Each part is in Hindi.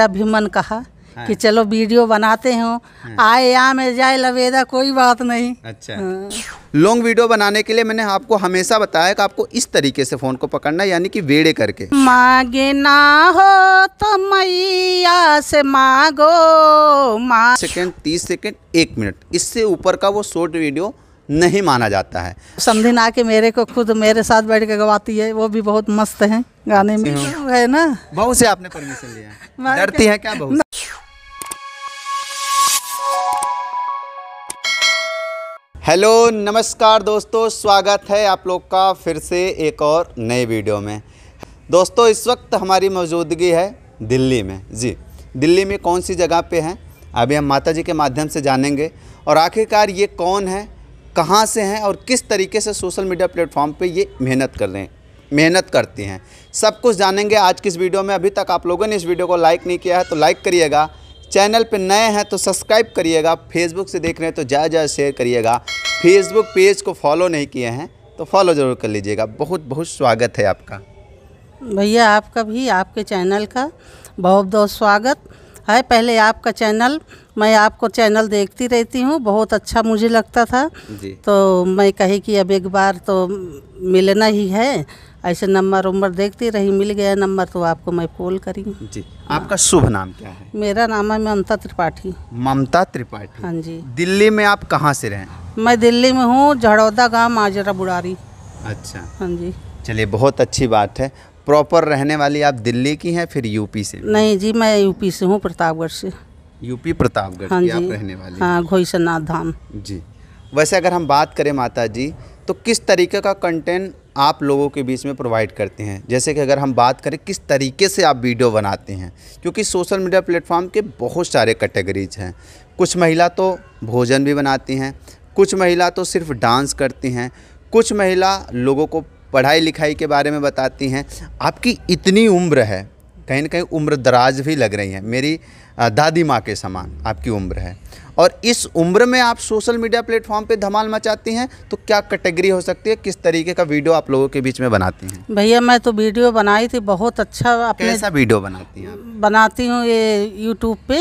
मन कहा हाँ। कि चलो वीडियो बनाते हो हाँ। आए या में जाए लवेदा कोई बात नहीं अच्छा हाँ। लॉन्ग वीडियो बनाने के लिए मैंने आपको हमेशा बताया कि आपको इस तरीके से फोन को पकड़ना यानी कि वेड़े करके मांगे ना हो तो मैया से मांगो मांग सेकेंड तीस सेकेंड एक मिनट इससे ऊपर का वो शॉर्ट वीडियो नहीं माना जाता है समझी ना के मेरे को खुद मेरे साथ बैठ के गवाती है वो भी बहुत मस्त है गाने में हाँ। है ना बहुत से आपने परमिशन लिया डरती है क्या बहुत हेलो नमस्कार दोस्तों स्वागत है आप लोग का फिर से एक और नए वीडियो में दोस्तों इस वक्त हमारी मौजूदगी है दिल्ली में जी दिल्ली में कौन सी जगह पे हैं अभी हम माता जी के माध्यम से जानेंगे और आखिरकार ये कौन है कहाँ से हैं और किस तरीके से सोशल मीडिया प्लेटफॉर्म पे ये मेहनत कर रहे हैं मेहनत करती हैं सब कुछ जानेंगे आज की इस वीडियो में अभी तक आप लोगों ने इस वीडियो को लाइक नहीं किया है तो लाइक करिएगा चैनल पर नए हैं तो सब्सक्राइब करिएगा फेसबुक से देख रहे हैं तो ज़्यादा ज़्यादा शेयर करिएगा फेसबुक पेज को फॉलो नहीं किए हैं तो फॉलो ज़रूर कर लीजिएगा बहुत बहुत स्वागत है आपका भैया आपका भी आपके चैनल का बहुत बहुत स्वागत है पहले आपका चैनल मैं आपको चैनल देखती रहती हूँ बहुत अच्छा मुझे लगता था तो मैं कही कि अब एक बार तो मिलना ही है ऐसे नंबर उम्र देखती रही मिल गया नंबर तो आपको मैं कॉल करी जी आपका शुभ नाम क्या है मेरा नाम है ममता त्रिपाठी ममता त्रिपाठी हाँ जी दिल्ली में आप कहाँ से रहें मैं दिल्ली में हूँ झड़ौदा गाँव माजरा बुरारी अच्छा हाँ जी चलिए बहुत अच्छी बात है प्रॉपर रहने वाली आप दिल्ली की हैं फिर यूपी से नहीं जी मैं यूपी से हूँ प्रतापगढ़ से यूपी प्रतापगढ़ हाँ की आप रहने वाली हाँ घोईसरनाथ धाम जी वैसे अगर हम बात करें माता जी तो किस तरीके का कंटेंट आप लोगों के बीच में प्रोवाइड करते हैं जैसे कि अगर हम बात करें किस तरीके से आप वीडियो बनाते हैं क्योंकि सोशल मीडिया प्लेटफॉर्म के बहुत सारे कैटेगरीज हैं कुछ महिला तो भोजन भी बनाती हैं कुछ महिला तो सिर्फ डांस करती हैं कुछ महिला लोगों को पढ़ाई लिखाई के बारे में बताती हैं आपकी इतनी उम्र है कहीं ना कहीं उम्र दराज भी लग रही है मेरी दादी माँ के समान आपकी उम्र है और इस उम्र में आप सोशल मीडिया प्लेटफॉर्म पे धमाल मचाती हैं तो क्या कैटेगरी हो सकती है किस तरीके का वीडियो आप लोगों के बीच में बनाती हैं भैया मैं तो वीडियो बनाई थी बहुत अच्छा आपने कैसा वीडियो बनाती हैं बनाती हूँ ये यूट्यूब पे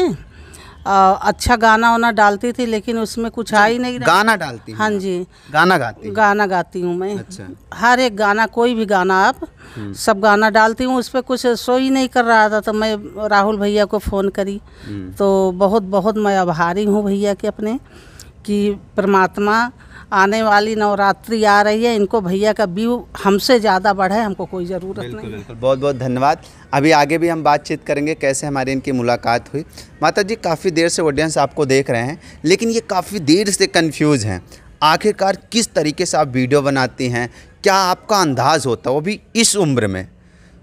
आ, अच्छा गाना वाना डालती थी लेकिन उसमें कुछ आ ही नहीं गाना डालती हाँ जी गाना गाती गाना गाती हूँ मैं अच्छा हर एक गाना कोई भी गाना आप हम्म। सब गाना डालती हूँ उस पर कुछ शो ही नहीं कर रहा था तो मैं राहुल भैया को फ़ोन करी हम्म। तो बहुत बहुत मैं आभारी हूँ भैया के अपने कि परमात्मा आने वाली नवरात्रि आ रही है इनको भैया का व्यू हमसे ज़्यादा बढ़े हमको कोई ज़रूरत नहीं बिल्कुल बिल्कुल बहुत बहुत धन्यवाद अभी आगे भी हम बातचीत करेंगे कैसे हमारी इनकी मुलाकात हुई माता जी काफ़ी देर से ऑडियंस आपको देख रहे हैं लेकिन ये काफ़ी देर से कन्फ्यूज़ हैं आखिरकार किस तरीके से आप वीडियो बनाती हैं क्या आपका अंदाज़ होता है वो भी इस उम्र में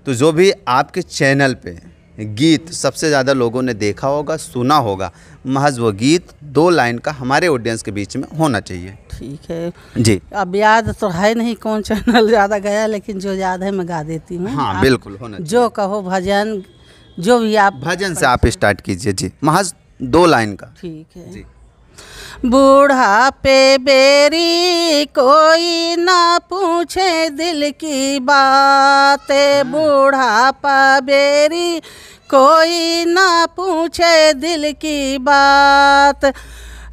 तो जो भी आपके चैनल पर गीत सबसे ज़्यादा लोगों ने देखा होगा सुना होगा महज वो गीत दो लाइन का हमारे ऑडियंस के बीच में होना चाहिए ठीक है जी अब याद तो है नहीं कौन चैनल ज़्यादा गया लेकिन जो याद है मैं गा देती हूँ हाँ बिल्कुल होना जो कहो भजन जो भी आप भजन से आप स्टार्ट कीजिए जी महज दो लाइन का ठीक है जी बूढ़ापे हम्म। बेरी कोई ना पूछे दिल की बात बूढ़ापा बेरी कोई ना पूछे दिल की बात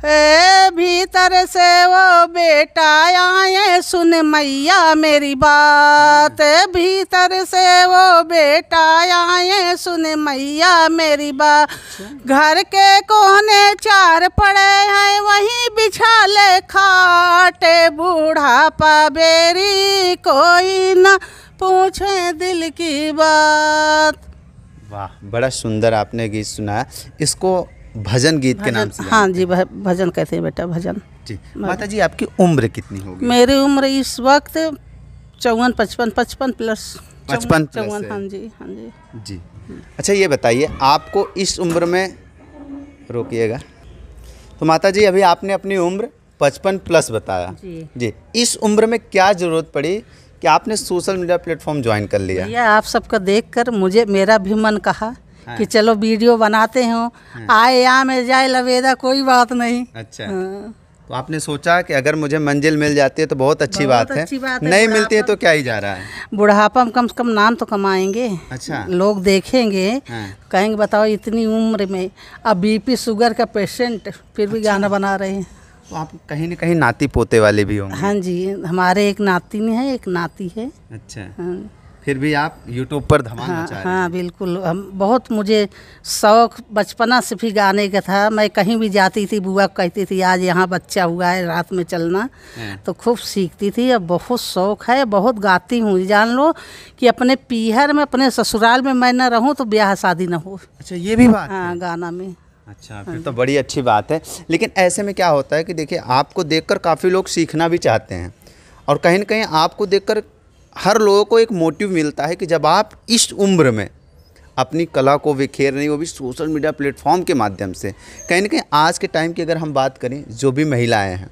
ए भीतर से वो बेटा आए सुन मैया मेरी बात भीतर से वो बेटा आए सुन मैया मेरी बात घर के कोने चार पड़े हैं वहीं बिछा ले खाटे बूढ़ापा बेरी कोई न पूछे दिल की बात वाह बड़ा सुंदर आपने गीत सुनाया इसको भजन गीत के नाम से हाँ जी भजन कहते हैं बेटा भजन जी माता जी आपकी उम्र कितनी होगी मेरी उम्र इस वक्त चौवन पचपन पचपन प्लस पचपन चौवन हाँ जी हाँ जी जी अच्छा ये बताइए आपको इस उम्र में रोकिएगा तो माता जी अभी आपने अपनी उम्र पचपन प्लस बताया जी जी इस उम्र में क्या ज़रूरत पड़ी कि आपने सोशल मीडिया प्लेटफॉर्म ज्वाइन कर लिया आप सबका कर मुझे मेरा भी मन कहा कि चलो वीडियो बनाते हो हाँ। आए या मैं जाए लवेदा कोई बात नहीं अच्छा हाँ। तो आपने सोचा कि अगर मुझे मंजिल मिल जाती है तो बहुत अच्छी बहुत बात, अच्छी है। बात है नहीं मिलती है तो क्या ही जा रहा है बुढ़ापा में कम से कम नाम तो कमाएंगे अच्छा लोग देखेंगे हाँ। कहेंगे बताओ इतनी उम्र में अब बीपी शुगर का पेशेंट फिर भी अच्छा। गाना बना रहे हैं तो आप कहीं ना कहीं नाती पोते वाले भी होंगे हाँ जी हमारे एक नाती है एक नाती है अच्छा हाँ। फिर भी आप यूट्यूब पर धमाल हाँ, मचा हाँ बिल्कुल हम बहुत मुझे शौक बचपना से भी गाने का था मैं कहीं भी जाती थी बुआ कहती थी आज यहाँ बच्चा हुआ है रात में चलना हाँ। तो खूब सीखती थी अब बहुत शौक है बहुत गाती हूँ जान लो कि अपने पीहर में अपने ससुराल में मैं ना रहूँ तो ब्याह शादी ना हो अच्छा ये भी बात हाँ गाना में अच्छा फिर हाँ। तो बड़ी अच्छी बात है लेकिन ऐसे में क्या होता है कि देखिए आपको देखकर काफ़ी लोग सीखना भी चाहते हैं और कहीं ना कहीं आपको देखकर हर लोगों को एक मोटिव मिलता है कि जब आप इस उम्र में अपनी कला को बिखेर रही वो भी सोशल मीडिया प्लेटफॉर्म के माध्यम से कहीं ना कहीं आज के टाइम की अगर हम बात करें जो भी महिलाएं हैं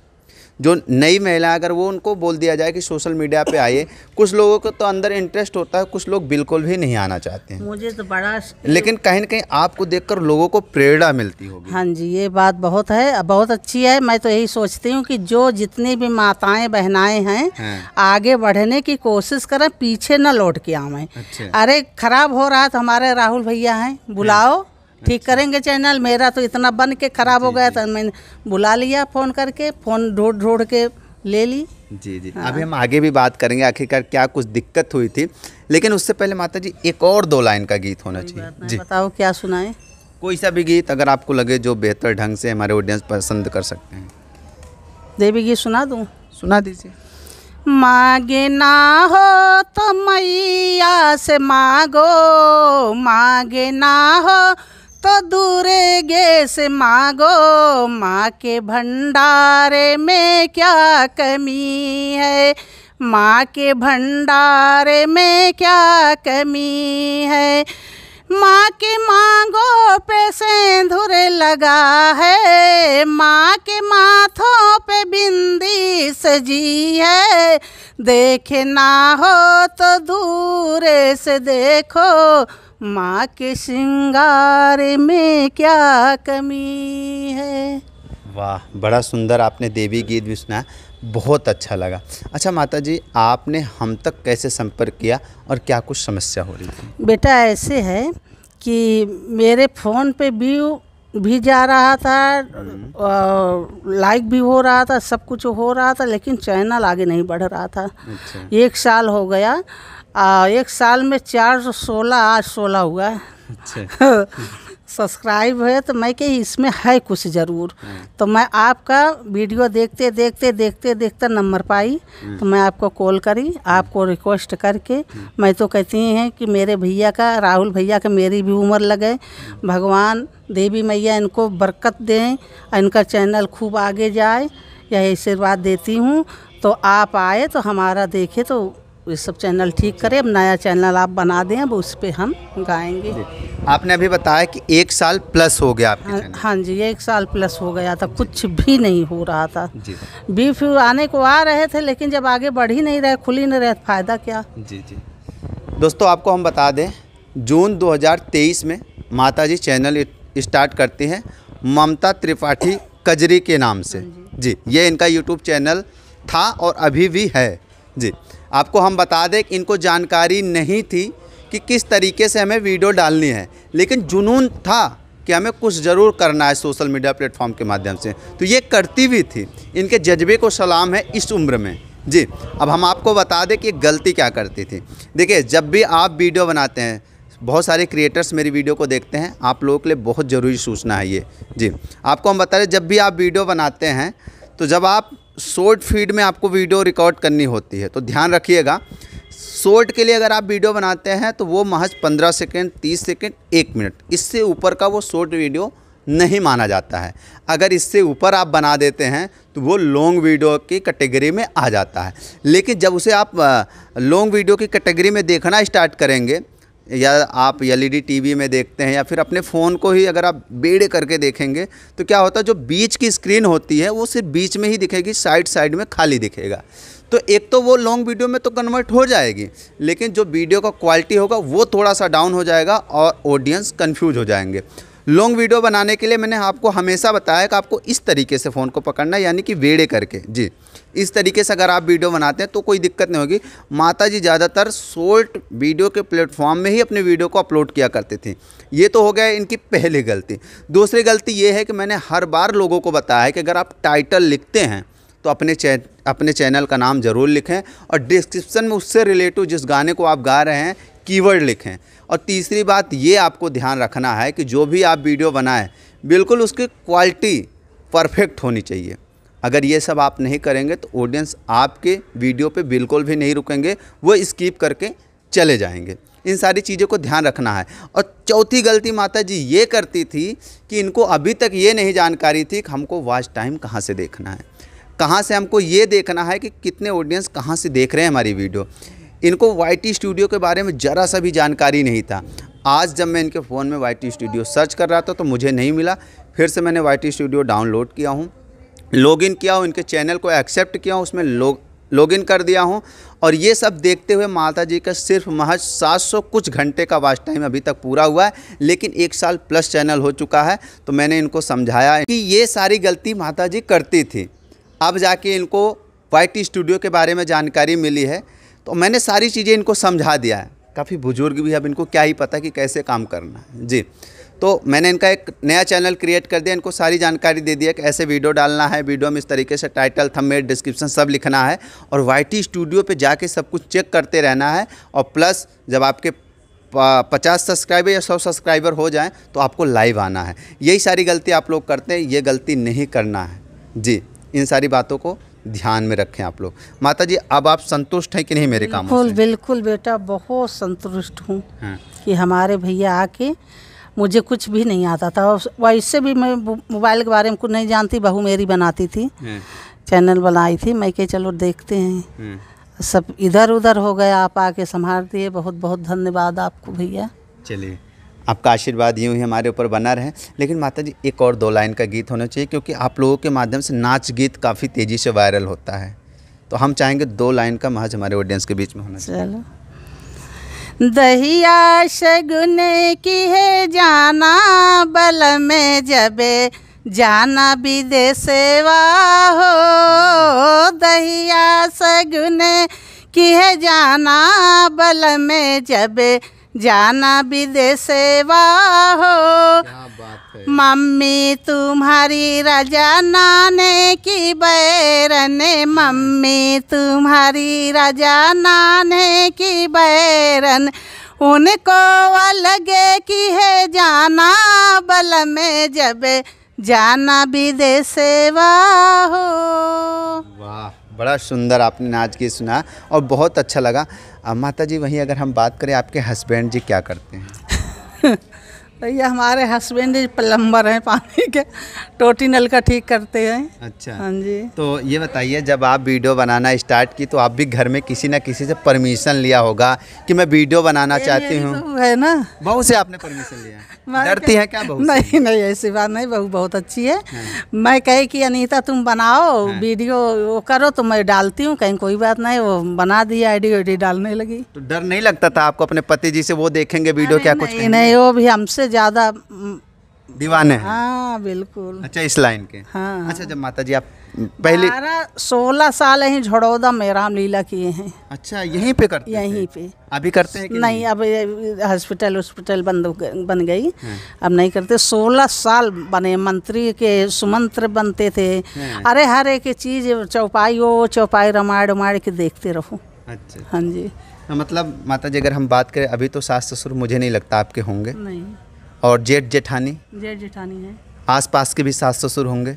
जो नई महिला अगर वो उनको बोल दिया जाए कि सोशल मीडिया पे आइए कुछ लोगों को तो अंदर इंटरेस्ट होता है कुछ लोग बिल्कुल भी नहीं आना चाहते हैं मुझे तो बड़ा लेकिन कहीं ना कहीं आपको देखकर लोगों को प्रेरणा मिलती होगी हाँ जी ये बात बहुत है बहुत अच्छी है मैं तो यही सोचती हूँ कि जो जितनी भी माताएं बहनाएं हैं है। हाँ। आगे बढ़ने की कोशिश करें पीछे न लौट के आवे अच्छा। अरे खराब हो रहा है तो हमारे राहुल भैया हैं बुलाओ ठीक अच्छा। करेंगे चैनल मेरा तो इतना बन के ख़राब हो गया था मैंने बुला लिया फ़ोन करके फ़ोन ढूंढ ढूंढ के ले ली जी जी हाँ। अभी हम आगे भी बात करेंगे आखिरकार क्या कुछ दिक्कत हुई थी लेकिन उससे पहले माता जी एक और दो लाइन का गीत होना चाहिए जी बताओ क्या सुनाए कोई सा भी गीत अगर आपको लगे जो बेहतर ढंग से हमारे ऑडियंस पसंद कर सकते हैं देवी गीत सुना दूँ सुना दीजिए मागे ना हो तो मैया से मांगो मागे ना हो तो दूर गे से मागो माँ के भंडारे में क्या कमी है माँ के भंडारे में क्या कमी है माँ की मांगों पे सेंधुर लगा है माँ के माथों पे बिंदी सजी है देखना हो तो दूर से देखो माँ के श्रृंगार में क्या कमी है वाह बड़ा सुंदर आपने देवी गीत भी सुना बहुत अच्छा लगा अच्छा माता जी आपने हम तक कैसे संपर्क किया और क्या कुछ समस्या हो रही थी बेटा ऐसे है कि मेरे फ़ोन पे व्यू भी जा रहा था हम्म। लाइक भी हो रहा था सब कुछ हो रहा था लेकिन चैनल आगे नहीं बढ़ रहा था अच्छा। एक साल हो गया आ, एक साल में चार सौ सोलह आज सोलह हुआ है अच्छा। सब्सक्राइब है तो मैं कही इसमें है कुछ ज़रूर तो मैं आपका वीडियो देखते देखते देखते देखते नंबर पाई तो मैं आपको कॉल करी आपको रिक्वेस्ट करके मैं तो कहती हैं कि मेरे भैया का राहुल भैया का मेरी भी उम्र लगे भगवान देवी मैया इनको बरकत दें इनका चैनल खूब आगे जाए यह आशीर्वाद देती हूँ तो आप आए तो हमारा देखे तो ये सब चैनल ठीक करें अब नया चैनल आप बना दें अब उस पर हम गाएंगे आपने अभी बताया कि एक साल प्लस हो गया आपके हाँ, हाँ जी एक साल प्लस हो गया था कुछ भी नहीं हो रहा था बी फ्यू आने को आ रहे थे लेकिन जब आगे बढ़ ही नहीं रहे खुली नहीं रहे फ़ायदा क्या जी जी दोस्तों आपको हम बता दें जून 2023 में माताजी चैनल स्टार्ट करती हैं ममता त्रिपाठी कजरी के नाम से हाँ जी ये इनका यूट्यूब चैनल था और अभी भी है जी आपको हम बता दें कि इनको जानकारी नहीं थी कि किस तरीके से हमें वीडियो डालनी है लेकिन जुनून था कि हमें कुछ ज़रूर करना है सोशल मीडिया प्लेटफॉर्म के माध्यम से तो ये करती भी थी इनके जज्बे को सलाम है इस उम्र में जी अब हम आपको बता दें कि गलती क्या करती थी देखिए जब भी आप वीडियो बनाते हैं बहुत सारे क्रिएटर्स मेरी वीडियो को देखते हैं आप लोगों के लिए बहुत ज़रूरी सूचना है ये जी आपको हम बता रहे जब भी आप वीडियो बनाते हैं तो जब आप शॉर्ट फीड में आपको वीडियो रिकॉर्ड करनी होती है तो ध्यान रखिएगा शॉर्ट के लिए अगर आप वीडियो बनाते हैं तो वो महज 15 सेकेंड 30 सेकेंड एक मिनट इससे ऊपर का वो शॉर्ट वीडियो नहीं माना जाता है अगर इससे ऊपर आप बना देते हैं तो वो लॉन्ग वीडियो की कैटेगरी में आ जाता है लेकिन जब उसे आप लॉन्ग वीडियो की कैटेगरी में देखना स्टार्ट करेंगे या आप एलईडी टीवी e में देखते हैं या फिर अपने फ़ोन को ही अगर आप बेड़े करके देखेंगे तो क्या होता है जो बीच की स्क्रीन होती है वो सिर्फ बीच में ही दिखेगी साइड साइड में खाली दिखेगा तो एक तो वो लॉन्ग वीडियो में तो कन्वर्ट हो जाएगी लेकिन जो वीडियो का क्वालिटी होगा वो थोड़ा सा डाउन हो जाएगा और ऑडियंस कन्फ्यूज हो जाएंगे लॉन्ग वीडियो बनाने के लिए मैंने आपको हमेशा बताया कि आपको इस तरीके से फ़ोन को पकड़ना यानी कि वेड़े करके जी इस तरीके से अगर आप वीडियो बनाते हैं तो कोई दिक्कत नहीं होगी माता जी ज़्यादातर शॉर्ट वीडियो के प्लेटफॉर्म में ही अपने वीडियो को अपलोड किया करते थे ये तो हो गया इनकी पहली गलती दूसरी गलती ये है कि मैंने हर बार लोगों को बताया है कि अगर आप टाइटल लिखते हैं तो अपने चै अपने चैनल का नाम ज़रूर लिखें और डिस्क्रिप्शन में उससे रिलेटिव जिस गाने को आप गा रहे हैं कीवर्ड लिखें और तीसरी बात ये आपको ध्यान रखना है कि जो भी आप वीडियो बनाएं बिल्कुल उसकी क्वालिटी परफेक्ट होनी चाहिए अगर ये सब आप नहीं करेंगे तो ऑडियंस आपके वीडियो पे बिल्कुल भी नहीं रुकेंगे वो स्किप करके चले जाएंगे इन सारी चीज़ों को ध्यान रखना है और चौथी गलती माता जी ये करती थी कि इनको अभी तक ये नहीं जानकारी थी कि हमको वॉच टाइम कहाँ से देखना है कहाँ से हमको ये देखना है कि कितने ऑडियंस कहाँ से देख रहे हैं हमारी वीडियो इनको वाई स्टूडियो के बारे में ज़रा सा भी जानकारी नहीं था आज जब मैं इनके फ़ोन में वाई स्टूडियो सर्च कर रहा था तो मुझे नहीं मिला फिर से मैंने वाई स्टूडियो डाउनलोड किया हूँ लॉगिन किया हूँ इनके चैनल को एक्सेप्ट किया हूँ उसमें लोग लॉगिन कर दिया हूँ और ये सब देखते हुए माता जी का सिर्फ महज 700 कुछ घंटे का वाच टाइम अभी तक पूरा हुआ है लेकिन एक साल प्लस चैनल हो चुका है तो मैंने इनको समझाया कि ये सारी गलती माता जी करती थी अब जाके इनको वाई स्टूडियो के बारे में जानकारी मिली है तो मैंने सारी चीज़ें इनको समझा दिया है काफ़ी बुजुर्ग भी अब इनको क्या ही पता कि कैसे काम करना है जी तो मैंने इनका एक नया चैनल क्रिएट कर दिया इनको सारी जानकारी दे दिया कि ऐसे वीडियो डालना है वीडियो में इस तरीके से टाइटल थंबनेल डिस्क्रिप्शन सब लिखना है और वाई स्टूडियो पे जाके सब कुछ चेक करते रहना है और प्लस जब आपके पचास सब्सक्राइबर या सौ सब्सक्राइबर हो जाएं तो आपको लाइव आना है यही सारी गलती आप लोग करते हैं ये गलती नहीं करना है जी इन सारी बातों को ध्यान में रखें आप लोग माता जी अब आप संतुष्ट हैं कि नहीं मेरे काम बिल्कुल बिल्कुल बेटा बहुत संतुष्ट हूँ हाँ। कि हमारे भैया आके मुझे कुछ भी नहीं आता था वैसे इससे भी मैं मोबाइल के बारे में कुछ नहीं जानती बहू मेरी बनाती थी हाँ। चैनल बनाई थी मैं के चलो देखते हैं हाँ। सब इधर उधर हो गया आप आके संभाल दिए बहुत बहुत धन्यवाद आपको भैया चलिए आपका आशीर्वाद यूँ ही हमारे ऊपर बना रहे लेकिन माता जी एक और दो लाइन का गीत होना चाहिए क्योंकि आप लोगों के माध्यम से नाच गीत काफ़ी तेज़ी से वायरल होता है तो हम चाहेंगे दो लाइन का महज हमारे ऑडियंस के बीच में होना चाहिए चलो दहिया शगुन की है जाना बल में जबे जाना विदे सेवा हो दहिया शगुन की है जाना बल में जबे जाना विदेशवा हो मम्मी तुम्हारी राजा नाने की बैरन मम्मी तुम्हारी राजा नाने की बैरन उनको अलग की है जाना बल में जब जाना विदेशवा हो वाह बड़ा सुंदर आपने नाच के सुना और बहुत अच्छा लगा अब माता जी वहीं अगर हम बात करें आपके हस्बैंड जी क्या करते हैं ये हमारे हस्बैंड प्लम्बर हैं पानी के टोटी नल का ठीक करते हैं अच्छा हाँ जी तो ये बताइए जब आप वीडियो बनाना स्टार्ट की तो आप भी घर में किसी ना किसी से परमिशन लिया होगा कि मैं वीडियो बनाना चाहती हूँ है ना बहू से आपने परमिशन लिया डरती है क्या बहू नहीं नहीं ऐसी बात नहीं बहू बहुत अच्छी है हाँ। मैं कहे कि अनिता तुम बनाओ हाँ। वीडियो वो करो तो मैं डालती हूँ कहीं कोई बात नहीं वो बना दिया आईडी डी डालने लगी तो डर नहीं लगता था आपको अपने पति जी से वो देखेंगे वीडियो क्या कुछ नहीं वो भी हमसे ज़्यादा दीवाने हैं हाँ बिल्कुल अच्छा इस लाइन के हाँ अच्छा जब माता जी आप पहले सोलह साल ही झड़ौदा में रामलीला किए हैं अच्छा यहीं पे करते यहीं पे अभी करते हैं नहीं, नहीं अब हॉस्पिटल हॉस्पिटल बंद बन गई हाँ। अब नहीं करते सोलह साल बने मंत्री के सुमंत्र बनते थे हाँ। अरे हर एक चीज चौपाई हो चौपाई रमाड़ उमाड़ के देखते रहो अच्छा हाँ जी तो मतलब माता जी अगर हम बात करें अभी तो सास ससुर मुझे नहीं लगता आपके होंगे नहीं और जेठ जेठानी जेठ जेठानी है आस पास के भी सास ससुर होंगे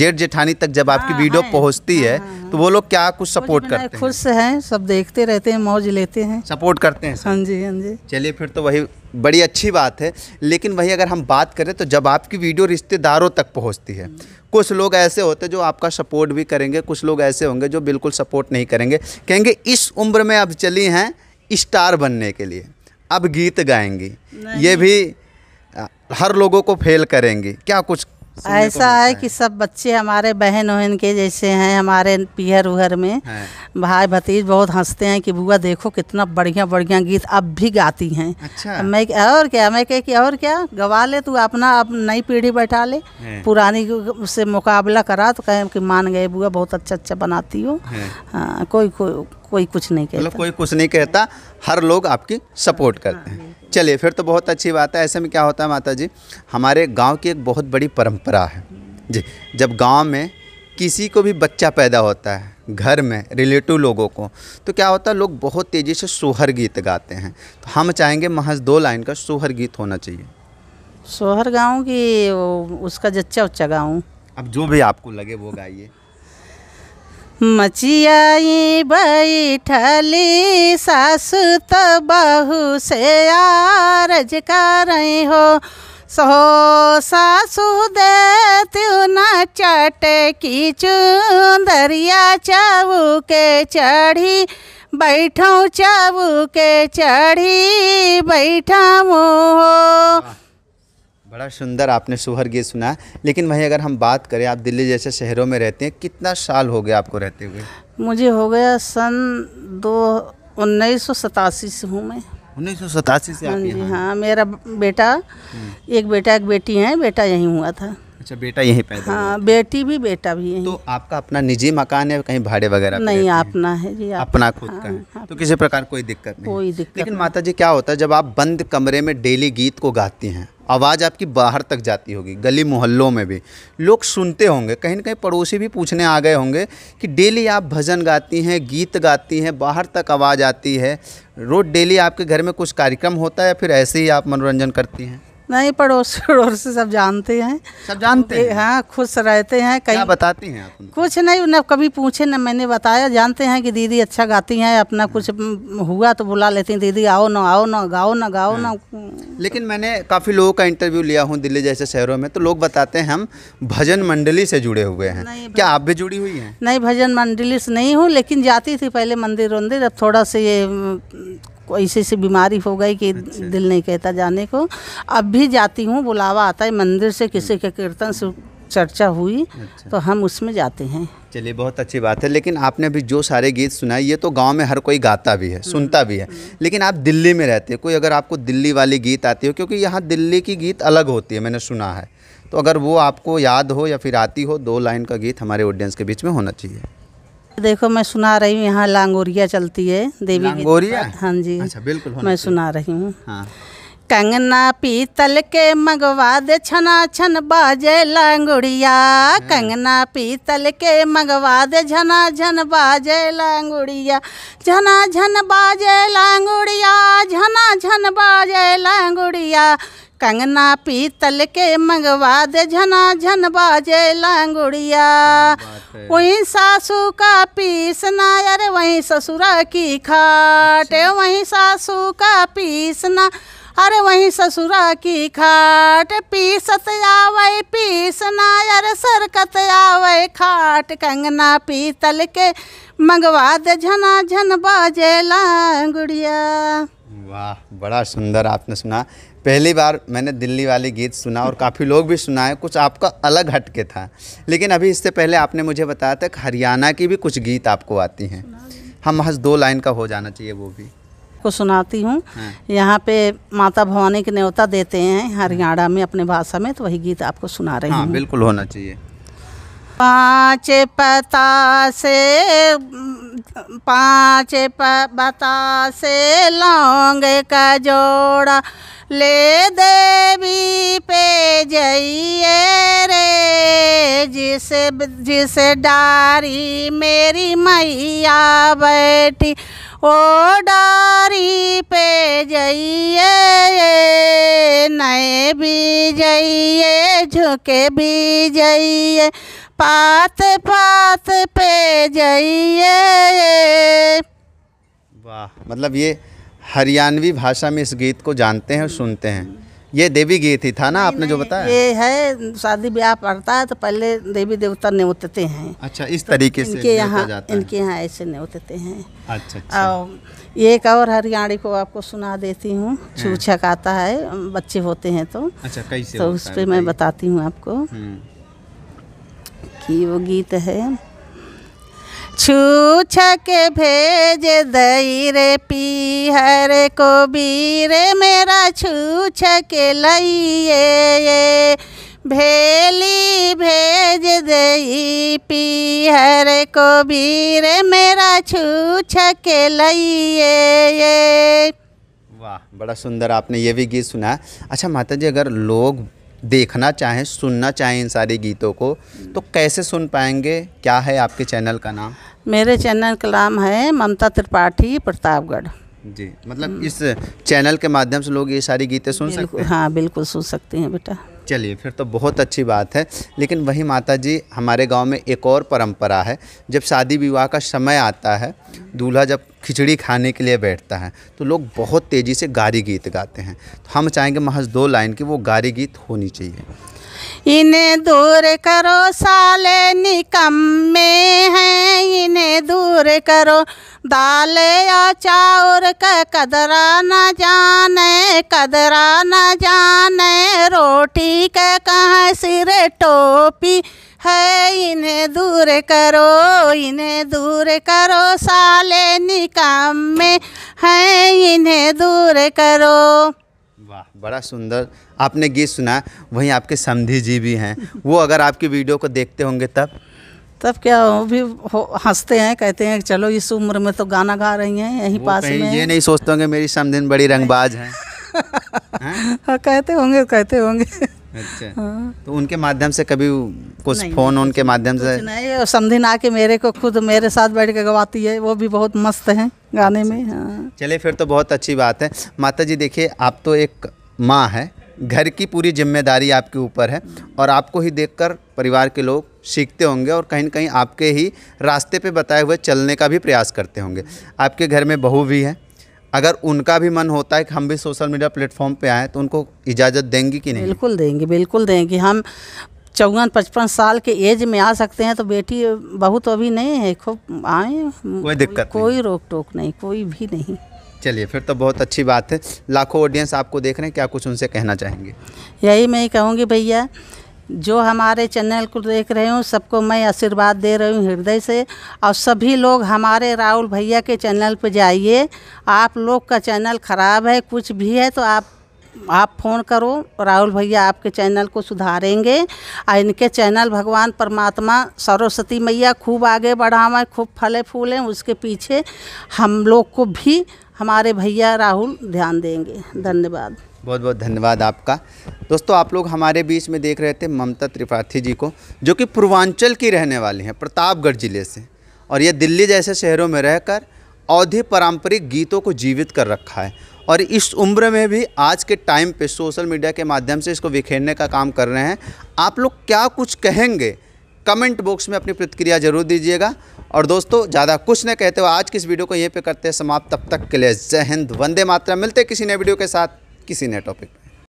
जेठ जेठानी तक जब आपकी हाँ, वीडियो पहुँचती हाँ, है हाँ, तो वो लोग क्या कुछ सपोर्ट करते हैं खुश हैं सब देखते रहते हैं मौज लेते हैं सपोर्ट करते हैं हाँ जी हाँ जी चलिए फिर तो वही बड़ी अच्छी बात है लेकिन वही अगर हम बात करें तो जब आपकी वीडियो रिश्तेदारों तक पहुंचती है कुछ लोग ऐसे होते जो आपका सपोर्ट भी करेंगे कुछ लोग ऐसे होंगे जो बिल्कुल सपोर्ट नहीं करेंगे कहेंगे इस उम्र में अब चली हैं स्टार बनने के लिए अब गीत गाएंगी ये भी हर लोगों को फेल करेंगी क्या कुछ ऐसा है, कि सब बच्चे हमारे बहन वहन के जैसे हैं हमारे पीहर उहर में भाई भतीज बहुत हंसते हैं कि बुआ देखो कितना बढ़िया बढ़िया गीत अब भी गाती हैं अच्छा। मैं और क्या मैं कह कि और क्या गवा ले तू अपना अब नई पीढ़ी बैठा ले पुरानी से मुकाबला करा तो कहें कि मान गए बुआ बहुत अच्छा अच्छा बनाती हो हाँ, कोई कोई कोई कुछ नहीं मतलब कहता कोई कुछ नहीं कहता हर लोग आपकी सपोर्ट करते हैं हाँ, चलिए फिर तो बहुत अच्छी बात है ऐसे में क्या होता है माता जी हमारे गाँव की एक बहुत बड़ी परंपरा है जी जब गाँव में किसी को भी बच्चा पैदा होता है घर में रिलेटिव लोगों को तो क्या होता है लोग बहुत तेज़ी से सोहर गीत गाते हैं तो हम चाहेंगे महज दो लाइन का सोहर गीत होना चाहिए सोहर गाऊँ कि उसका जच्चा उच्चा गाऊँ अब जो भी आपको लगे वो गाइए मचियाई बैठली सास तो बहू से आरज कर हो सो सासु दे त्यू न चट की चुंदरिया चाऊ के चढ़ी बैठो चाऊ के चढ़ी बैठ हो बड़ा सुंदर आपने सुहर गीत सुना लेकिन वहीं अगर हम बात करें आप दिल्ली जैसे शहरों में रहते हैं कितना साल हो गया आपको रहते हुए मुझे हो गया सन दो उन्नीस से हूँ मैं उन्नीस सौ सतासी से आप हाँ यहाँ हाँ मेरा बेटा हम्म। एक बेटा एक बेटी है बेटा यहीं हुआ था अच्छा बेटा यहीं पैदा हाँ बेटी भी बेटा भी यहीं तो आपका अपना निजी मकान है कहीं भाड़े वगैरह नहीं अपना है जी अपना खुद हाँ, का है हाँ, तो किसी प्रकार कोई दिक्कत नहीं कोई दिक्कत लेकिन माता जी क्या होता है जब आप बंद कमरे में डेली गीत को गाती हैं आवाज़ आपकी बाहर तक जाती होगी गली मोहल्लों में भी लोग सुनते होंगे कहीं ना कहीं पड़ोसी भी पूछने आ गए होंगे कि डेली आप भजन गाती हैं गीत गाती हैं बाहर तक आवाज़ आती है रोज़ डेली आपके घर में कुछ कार्यक्रम होता है या फिर ऐसे ही आप मनोरंजन करती हैं नहीं पड़ोस पड़ोस सब जानते हैं सब जानते हैं हाँ खुश रहते हैं कहीं क्या बताती हैं आप कुछ नहीं उन्हें कभी पूछे ना मैंने बताया जानते हैं कि दीदी अच्छा गाती हैं अपना कुछ हाँ। हुआ तो बुला लेती हैं दीदी आओ ना आओ ना गाओ ना गाओ ना हाँ। लेकिन मैंने काफ़ी लोगों का इंटरव्यू लिया हूँ दिल्ली जैसे शहरों में तो लोग बताते हैं हम भजन मंडली से जुड़े हुए हैं क्या आप भी जुड़ी हुई हैं नहीं भजन मंडली से नहीं हूँ लेकिन जाती थी पहले मंदिर वंदिर अब थोड़ा सा ये ऐसे ऐसी बीमारी हो गई कि अच्छा। दिल नहीं कहता जाने को अब भी जाती हूँ बुलावा आता है मंदिर से किसी के कीर्तन से चर्चा हुई अच्छा। तो हम उसमें जाते हैं चलिए बहुत अच्छी बात है लेकिन आपने अभी जो सारे गीत सुनाए ये तो गांव में हर कोई गाता भी है सुनता भी है हम्म। लेकिन आप दिल्ली में रहते हैं कोई अगर आपको दिल्ली वाली गीत आती हो क्योंकि यहाँ दिल्ली की गीत अलग होती है मैंने सुना है तो अगर वो आपको याद हो या फिर आती हो दो लाइन का गीत हमारे ऑडियंस के बीच में होना चाहिए देखो मैं सुना रही हूँ यहाँ लांगोरिया चलती है देवी लांगोरिया हाँ जी अच्छा बिल्कुल मैं सुना रही हूँ हाँ। कंगना पीतल के मंगवा दे छना छन बाजे लांगुड़िया हाँ। कंगना पीतल के मंगवा दे झना झन बाजे लांगुड़िया झना झन बाजे लांगुड़िया झना झन बाजे लांगुड़िया कंगना पीतल के मंगवा दे झना झन बाजे लांगुड़िया वहीं सासू का पीसना अरे वहीं ससुरा की खाट अच्छा। वहीं सासू का ना अरे वहीं ससुरा की खाट पीसत आवे पीसना यार सरकत आवे खाट कंगना पीतल के मंगवा दे झना झन बाजे लांगुड़िया वाह बड़ा सुंदर आपने सुना पहली बार मैंने दिल्ली वाले गीत सुना और काफ़ी लोग भी सुनाए कुछ आपका अलग हट के था लेकिन अभी इससे पहले आपने मुझे बताया था कि हरियाणा की भी कुछ गीत आपको आती हैं हम महज दो लाइन का हो जाना चाहिए वो भी को सुनाती हूँ हाँ। यहाँ पे माता भवानी के न्योता देते हैं हरियाणा में अपने भाषा में तो वही गीत आपको सुना रहे हैं हाँ, बिल्कुल होना चाहिए पाँच पता से पाँच प से लौंग का जोड़ा ले देवी पे जइए रे जिस जिस डारी मेरी मैया बैठी ओ डारी पे जइए नए भी जइए झुके भी जइए पात पात पे जइए वाह मतलब ये हरियाणवी भाषा में इस गीत को जानते हैं और सुनते हैं ये देवी गीत ही था ना आपने जो बताया ये है शादी ब्याह पड़ता है तो पहले देवी देवता न्योतते हैं अच्छा इस तो से इनके यहाँ इनके यहाँ ऐसे न्योतते हैं अच्छा, अच्छा। और ये एक और हरियाणी को आपको सुना देती हूँ हाँ। छूछक आता है बच्चे होते हैं तो अच्छा कैसे तो उस पर मैं बताती हूँ आपको हम्म। कि वो गीत है छू छके भेज दई रे पीहर को बीर मेरा छू छके लइए भेली भेज दई पीहर को बीर मेरा छूछ के लइए वाह बड़ा सुंदर आपने ये भी गीत सुना अच्छा माता जी अगर लोग देखना चाहें सुनना चाहें इन सारे गीतों को तो कैसे सुन पाएंगे क्या है आपके चैनल का नाम मेरे चैनल का नाम है ममता त्रिपाठी प्रतापगढ़ जी मतलब इस चैनल के माध्यम से लोग ये सारी गीतें सुन सकते हैं हाँ बिल्कुल सुन सकते हैं बेटा चलिए फिर तो बहुत अच्छी बात है लेकिन वही माता जी हमारे गांव में एक और परंपरा है जब शादी विवाह का समय आता है दूल्हा जब खिचड़ी खाने के लिए बैठता है तो लोग बहुत तेज़ी से गारी गीत गाते हैं तो हम चाहेंगे महज दो लाइन की वो गारी गीत होनी चाहिए इन्हें दूर करो साले निकम्मे हैं इन्हें दूर करो दाल या चाउर का कदरा न जाने कदरा न जाने रोटी के कहाँ सिर टोपी है इन्हें दूर करो इन्हें दूर करो साले निकाम में है इन्हें दूर करो वाह बड़ा सुंदर आपने गीत सुना वहीं आपके समधी जी भी हैं वो अगर आपकी वीडियो को देखते होंगे तब तब क्या वो भी हंसते हैं कहते हैं चलो इस उम्र में तो गाना गा रही हैं यहीं पास में ये नहीं सोचते होंगे मेरी समधिन बड़ी रंगबाज है है? हाँ, कहते होंगे कहते होंगे अच्छा हाँ। तो उनके माध्यम से कभी कुछ फोन उनके माध्यम से नहीं ना आके मेरे को खुद मेरे साथ बैठ के गवाती है वो भी बहुत मस्त है गाने अच्छा। में हाँ। चलिए फिर तो बहुत अच्छी बात है माता जी देखिए आप तो एक माँ है घर की पूरी जिम्मेदारी आपके ऊपर है और आपको ही देखकर परिवार के लोग सीखते होंगे और कहीं ना कहीं आपके ही रास्ते पे बताए हुए चलने का भी प्रयास करते होंगे आपके घर में बहू भी है अगर उनका भी मन होता है कि हम भी सोशल मीडिया प्लेटफॉर्म पे आएँ तो उनको इजाज़त देंगी कि नहीं बिल्कुल देंगे बिल्कुल देंगे हम चौवन पचपन साल के एज में आ सकते हैं तो बेटी बहुत तो अभी नहीं है खूब आए कोई दिक्कत कोई रोक टोक नहीं कोई भी नहीं चलिए फिर तो बहुत अच्छी बात है लाखों ऑडियंस आपको देख रहे हैं क्या कुछ उनसे कहना चाहेंगे यही मैं कहूँगी भैया जो हमारे चैनल को देख रहे हो सबको मैं आशीर्वाद दे रही हूँ हृदय से और सभी लोग हमारे राहुल भैया के चैनल पर जाइए आप लोग का चैनल ख़राब है कुछ भी है तो आप आप फ़ोन करो राहुल भैया आपके चैनल को सुधारेंगे और इनके चैनल भगवान परमात्मा सरस्वती मैया खूब आगे बढ़ावें खूब फले फूलें उसके पीछे हम लोग को भी हमारे भैया राहुल ध्यान देंगे धन्यवाद बहुत बहुत धन्यवाद आपका दोस्तों आप लोग हमारे बीच में देख रहे थे ममता त्रिपाठी जी को जो कि पूर्वांचल की रहने वाली हैं प्रतापगढ़ ज़िले से और ये दिल्ली जैसे शहरों में रहकर अवधि पारंपरिक गीतों को जीवित कर रखा है और इस उम्र में भी आज के टाइम पे सोशल मीडिया के माध्यम से इसको बिखेरने का काम कर रहे हैं आप लोग क्या कुछ कहेंगे कमेंट बॉक्स में अपनी प्रतिक्रिया जरूर दीजिएगा और दोस्तों ज़्यादा कुछ नहीं कहते हो आज की इस वीडियो को यहीं पे करते हैं समाप्त तब तक के लिए जय हिंद वंदे मात्रा मिलते किसी नए वीडियो के साथ किसी नए टॉपिक पर